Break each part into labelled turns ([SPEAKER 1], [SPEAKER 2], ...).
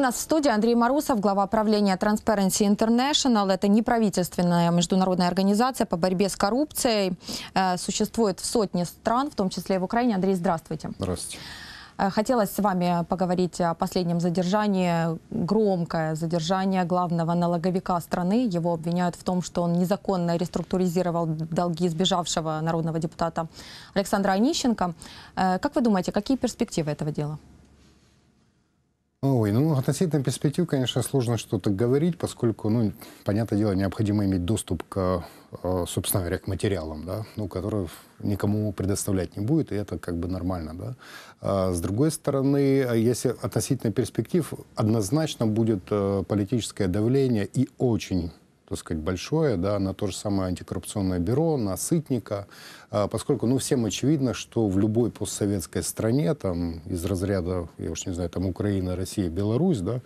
[SPEAKER 1] У нас в студии Андрей Марусов, глава правления Transparency International. Это неправительственная международная организация по борьбе с коррупцией. Э, существует в сотне стран, в том числе и в Украине. Андрей, здравствуйте. Здравствуйте. Э, хотелось с вами поговорить о последнем задержании, громкое задержание главного налоговика страны. Его обвиняют в том, что он незаконно реструктуризировал долги сбежавшего народного депутата Александра Онищенко. Э, как вы думаете, какие перспективы этого дела?
[SPEAKER 2] Ой, ну относительно перспектив, конечно, сложно что-то говорить, поскольку, ну, понятное дело, необходимо иметь доступ к, э, собственно говоря, к материалам, да, ну, которые никому предоставлять не будет, и это как бы нормально, да. А с другой стороны, э, если относительно перспектив, однозначно будет э, политическое давление и очень так сказать, большое, да, на то же самое антикоррупционное бюро, на Сытника, а, поскольку, ну, всем очевидно, что в любой постсоветской стране, там, из разряда, я уж не знаю, там, Украина, Россия, Беларусь, да,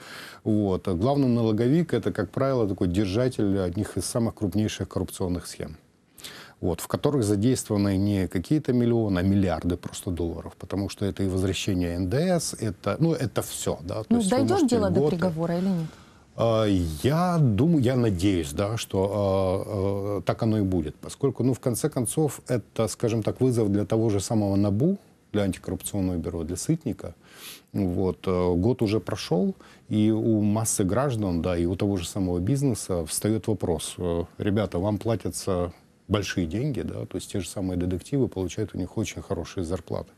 [SPEAKER 2] вот, главный налоговик – это, как правило, такой держатель одних из самых крупнейших коррупционных схем вот, в которых задействованы не какие-то миллионы, а миллиарды просто долларов, потому что это и возвращение НДС, это, ну, это все. Да? ну, есть дойдет дело год, до
[SPEAKER 1] приговора или нет?
[SPEAKER 2] А, я думаю, я надеюсь, да, что э, э, так оно и будет, поскольку, ну, в конце концов, это, скажем так, вызов для того же самого НАБУ, для антикоррупционного бюро, для Сытника. Вот, э, год уже прошел, и у массы граждан, да, и у того же самого бизнеса встает вопрос, э, ребята, вам платятся большие деньги, да, то есть те же самые детективы получают у них очень хорошие зарплаты.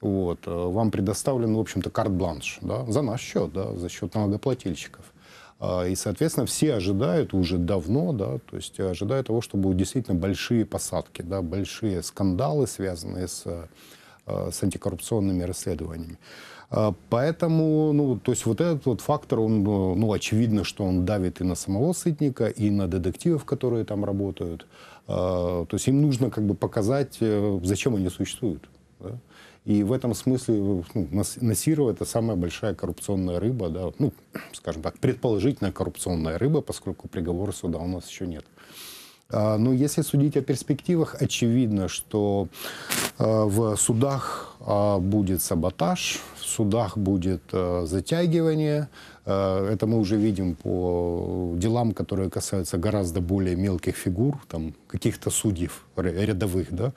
[SPEAKER 2] Вот, э, вам предоставлен, в общем-то, карт-бланш, да, за наш счет, да, за счет налогоплательщиков. А, и, соответственно, все ожидают уже давно, да, то есть ожидают того, что будут действительно большие посадки, да, большие скандалы, связанные с, э, с антикоррупционными расследованиями. А, поэтому, ну, то есть вот этот вот фактор, он, э, ну, очевидно, что он давит и на самого Сытника, и на детективов, которые там работают. А, то есть им нужно как бы показать, э, зачем они существуют. Да? И в этом смысле ну, Насирова это самая большая коррупционная рыба, да, ну, скажем так, предположительно коррупционная рыба, поскольку приговора суда у нас еще нет. А, но если судить о перспективах, очевидно, что Э, в судах э, будет саботаж, в судах будет э, затягивание. Это мы уже видим по делам, которые касаются гораздо более мелких фигур, там каких-то судей рядовых, да.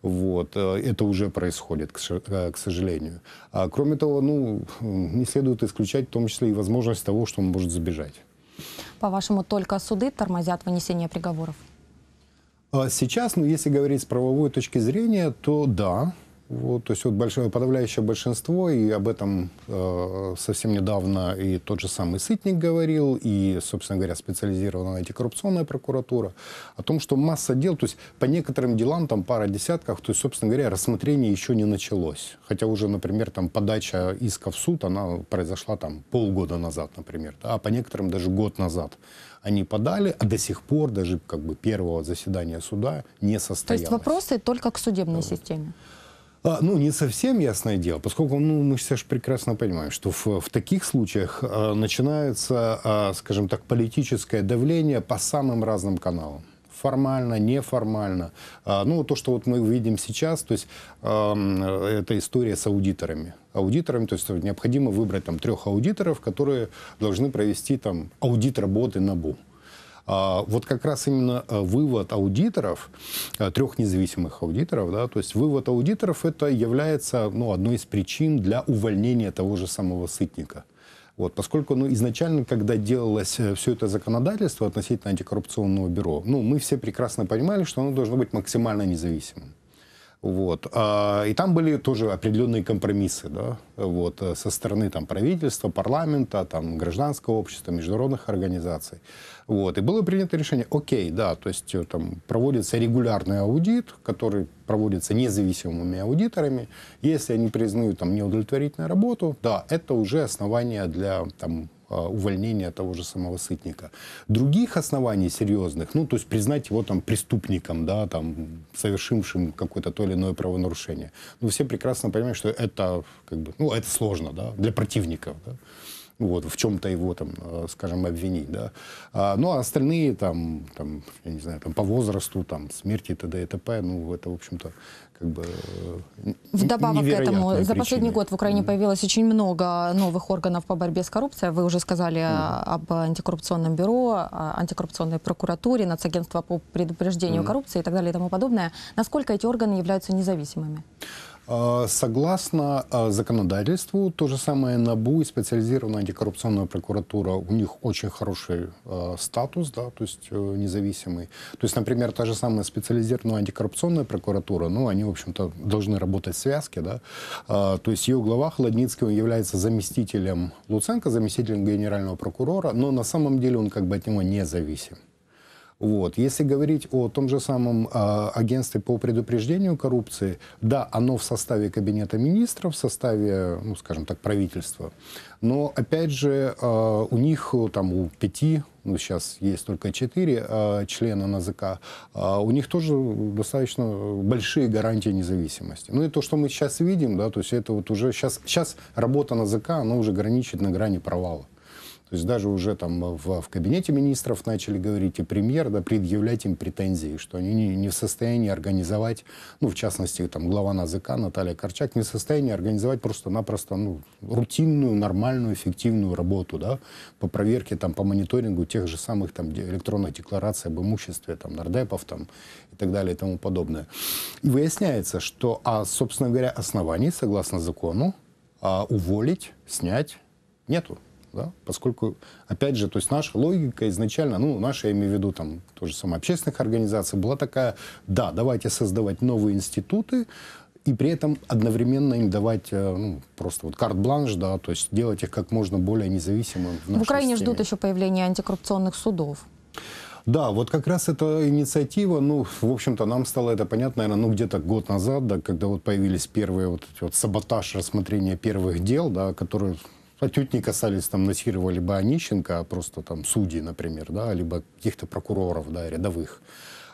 [SPEAKER 2] Вот это уже происходит, к сожалению. А кроме того, ну не следует исключать, в том числе и возможность того, что он может забежать.
[SPEAKER 1] По-вашему, только суды тормозят вынесение приговоров?
[SPEAKER 2] А сейчас, ну, если говорить с правовой точки зрения, то да, вот, то есть вот большое, подавляющее большинство, и об этом э, совсем недавно и тот же самый Сытник говорил, и, собственно говоря, специализированная антикоррупционная прокуратура, о том, что масса дел, то есть по некоторым делам там пара десятков, то есть, собственно говоря, рассмотрение еще не началось. Хотя уже, например, там подача иска в суд, она произошла там полгода назад, например, а по некоторым даже год назад они подали, а до сих пор даже как бы первого заседания суда не состоялось. То есть
[SPEAKER 1] вопросы только к судебной да. системе?
[SPEAKER 2] А, ну, не совсем ясное дело, поскольку ну, мы все же прекрасно понимаем, что в, в таких случаях а, начинается, а, скажем так, политическое давление по самым разным каналам формально, неформально. А, ну, то, что вот мы видим сейчас, то есть э, это история с аудиторами. Аудиторами, то есть необходимо выбрать там трех аудиторов, которые должны провести там аудит работы НАБУ. А, вот как раз именно э, вывод аудиторов, э, трех независимых аудиторов, да, то есть вывод аудиторов это является ну, одной из причин для увольнения того же самого сытника. Вот, поскольку ну, изначально, когда делалось э, все это законодательство относительно антикоррупционного бюро, ну, мы все прекрасно понимали, что оно должно быть максимально независимым. Вот. А, и там были тоже определенные компромиссы да, вот, э, со стороны там, правительства, парламента, там, гражданского общества, международных организаций. Вот. И было принято решение, окей, да, то есть э, там проводится регулярный аудит, который проводится независимыми аудиторами. Если они признают там, неудовлетворительную работу, да, это уже основание для там, а, увольнения того же самого Сытника. Других оснований серьезных, ну, то есть признать его там преступником, да, там, совершившим какое-то то или иное правонарушение. Ну, все прекрасно понимают, что это, как бы, ну, это сложно, да, для противников, да вот, в чем-то его, там, э, скажем, обвинить, да. А, ну, а остальные, там, там, я не знаю, там, по возрасту, там, смерти и т.д. и т.п., ну, это, в общем-то, как бы э, Вдобавок к этому, причины. за последний год
[SPEAKER 1] в Украине mm. появилось очень много новых органов по борьбе с коррупцией. Вы уже сказали mm. об антикоррупционном бюро, антикоррупционной прокуратуре, Нацагентство по предупреждению mm. коррупции и так далее и тому подобное. Насколько эти органы являются независимыми?
[SPEAKER 2] А, согласно а, законодательству, то же самое НАБУ и специализированная антикоррупционная прокуратура, у них очень хороший а, статус, да, то есть э, независимый. То есть, например, та же самая специализированная антикоррупционная прокуратура, ну, они, в общем-то, должны работать в связке, да. То есть ее глава Холодницкий он является заместителем Луценко, заместителем генерального прокурора, но на самом деле он как бы от него независим. Вот. Если говорить о том же самом э, агентстве по предупреждению коррупции, да, оно в составе кабинета министров, в составе, ну, скажем так, правительства. Но, опять же, э, у них, э, там, у пяти, ну, сейчас есть только четыре э, члена НАЗК, э, у них тоже достаточно большие гарантии независимости. Ну, и то, что мы сейчас видим, да, то есть это вот уже сейчас, сейчас работа НАЗК, она уже граничит на грани провала. То есть даже уже там в, в кабинете министров начали говорить, и премьер, да, предъявлять им претензии, что они не, не в состоянии организовать, ну, в частности, там, глава НАЗК Наталья Корчак, не в состоянии организовать просто-напросто, ну, рутинную, нормальную, эффективную работу, да, по проверке, там, по мониторингу тех же самых, там, электронных деклараций об имуществе, там, нардепов, там, и так далее, и тому подобное. И выясняется, что, а, собственно говоря, оснований, согласно закону, а, уволить, снять нету да, поскольку, опять же, то есть наша логика изначально, ну, наша, я имею в виду, там, тоже самое общественных организаций, была такая, да, давайте создавать новые институты, и при этом одновременно им давать э, ну, просто вот карт-бланш, да, то есть делать их как можно более независимым. В, в Украине системе. ждут
[SPEAKER 1] еще появления антикоррупционных судов.
[SPEAKER 2] Да, вот как раз эта инициатива, ну, в общем-то, нам стало это понятно, наверное, ну, где-то год назад, да, когда вот появились первые вот эти вот саботаж рассмотрения первых дел, да, которые Отнюдь не касались, там, насиловали бы Онищенко, а просто там судьи, например, да, либо каких-то прокуроров, да, рядовых.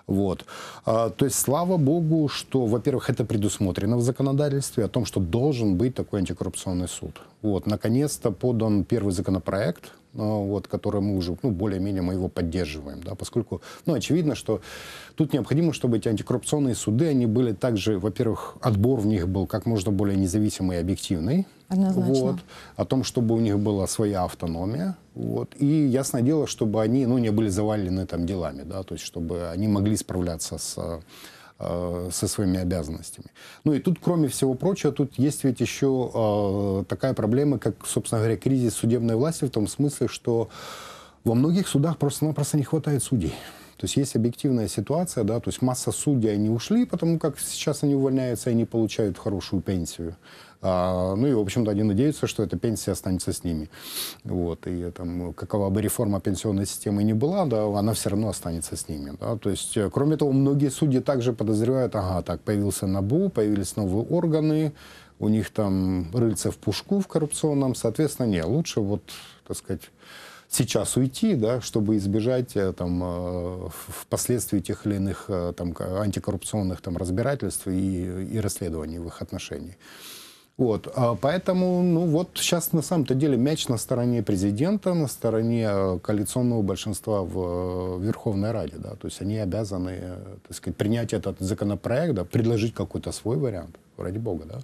[SPEAKER 2] Вот. А, то есть, слава богу, что, во-первых, это предусмотрено в законодательстве о том, что должен быть такой антикоррупционный суд. Вот, наконец-то подан первый законопроект, а, вот, который мы уже, ну, более-менее мы его поддерживаем, да, поскольку, ну, очевидно, что тут необходимо, чтобы эти антикоррупционные суды, они были также, во-первых, отбор в них был как можно более независимый и объективный, Однозначно. Вот, о том, чтобы у них была своя автономия, вот, и ясное дело, чтобы они, ну, не были завалены там делами, да, то есть чтобы они могли справляться с Э, со своими обязанностями. Ну и тут, кроме всего прочего, тут есть ведь еще э, такая проблема, как, собственно говоря, кризис судебной власти в том смысле, что во многих судах просто-напросто не хватает судей. То есть есть объективная ситуация, да, то есть масса судей, они ушли, потому как сейчас они увольняются и не получают хорошую пенсию. А, ну и, в общем-то, они надеются, что эта пенсия останется с ними. Вот, и там, какова бы реформа пенсионной системы ни была, да, она все равно останется с ними. Да. То есть, э, кроме того, многие судьи также подозревают, ага, так, появился НАБУ, появились новые органы, у них там рыльце в пушку в коррупционном, соответственно, не, лучше вот, так сказать, сейчас уйти, да, чтобы избежать э, там, э, впоследствии тех или иных э, там, антикоррупционных там, разбирательств и, и расследований в их отношении. Вот, а поэтому, ну вот сейчас на самом-то деле мяч на стороне президента, на стороне коалиционного большинства в Верховной Раде, да, то есть они обязаны, так сказать, принять этот законопроект, да, предложить какой-то свой вариант ради бога, да,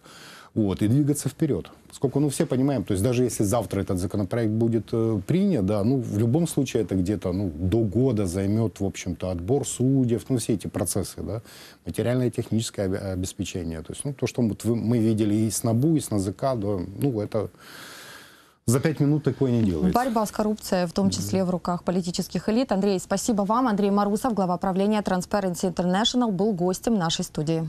[SPEAKER 2] вот, и двигаться вперед. Сколько, ну, все понимаем, то есть даже если завтра этот законопроект будет э, принят, да, ну, в любом случае это где-то, ну, до года займет, в общем-то, отбор судьев, ну, все эти процессы, да, материальное и техническое обеспечение, то есть, ну, то, что мы, мы видели и с НАБУ, и с НАЗК, да, ну, это за пять минут такое не делается.
[SPEAKER 1] Борьба с коррупцией, в том числе в руках политических элит. Андрей, спасибо вам. Андрей Марусов, глава правления Transparency International, был гостем нашей студии.